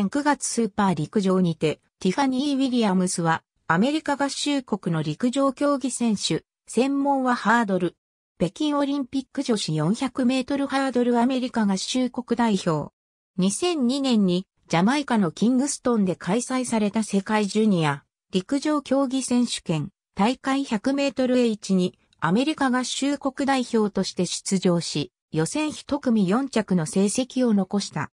9月スーパー陸上にて、ティファニー・ウィリアムスは、アメリカ合衆国の陸上競技選手、専門はハードル。北京オリンピック女子400メートルハードルアメリカ合衆国代表。2002年にジャマイカのキングストンで開催された世界ジュニア陸上競技選手権大会100メートル H にアメリカ合衆国代表として出場し予選一組4着の成績を残した。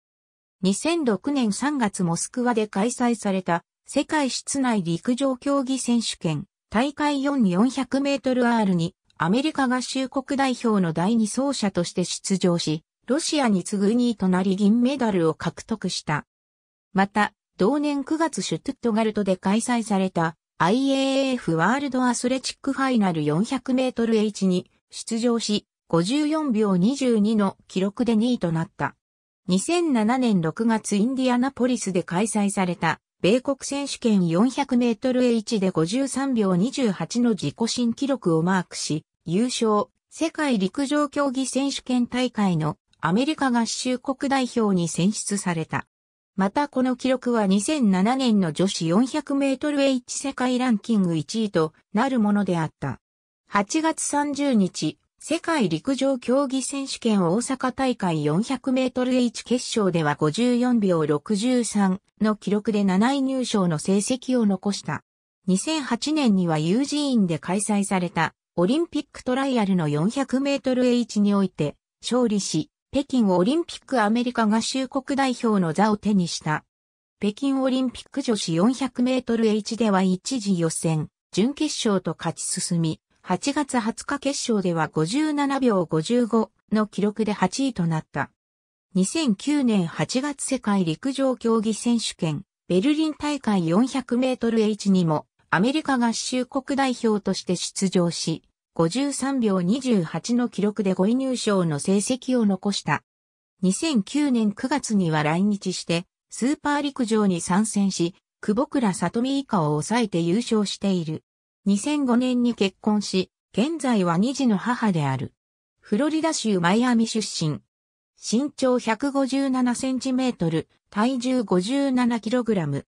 2006年3月モスクワで開催された世界室内陸上競技選手権大会4400メートル R にアメリカ合衆国代表の第2走者として出場し、ロシアに次ぐ2位となり銀メダルを獲得した。また、同年9月シュトゥットガルトで開催された IAAF ワールドアスレチックファイナル400メートル H に出場し、54秒22の記録で2位となった。2007年6月インディアナポリスで開催された米国選手権400メートル H で53秒28の自己新記録をマークし、優勝、世界陸上競技選手権大会のアメリカ合衆国代表に選出された。またこの記録は2007年の女子400メートル H 世界ランキング1位となるものであった。8月30日、世界陸上競技選手権大阪大会 400m H 決勝では54秒63の記録で7位入賞の成績を残した。2008年にはユージーンで開催されたオリンピックトライアルの 400mH において勝利し、北京オリンピックアメリカ合衆国代表の座を手にした。北京オリンピック女子 400mH では一時予選、準決勝と勝ち進み、8月20日決勝では57秒55の記録で8位となった。2009年8月世界陸上競技選手権ベルリン大会400メートル H にもアメリカ合衆国代表として出場し、53秒28の記録で5位入賞の成績を残した。2009年9月には来日して、スーパー陸上に参戦し、久保倉里美以下を抑えて優勝している。2005年に結婚し、現在は2児の母である。フロリダ州マイアミ出身。身長157センチメートル、体重57キログラム。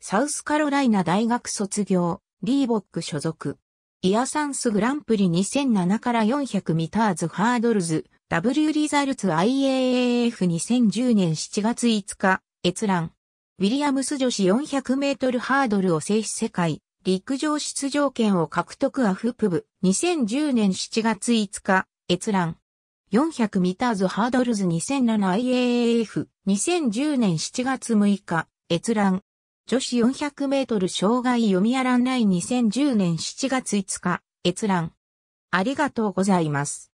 サウスカロライナ大学卒業、リーボック所属。イアサンスグランプリ2007から400ミターズハードルズ、W リザルツ IAAF2010 年7月5日、閲覧。ウィリアムス女子400メートルハードルを制し世界陸上出場権を獲得アフプブ2010年7月5日閲覧400ミターズハードルズ 2007IAAF2010 年7月6日閲覧女子400メートル障害読みやらんない2010年7月5日閲覧ありがとうございます。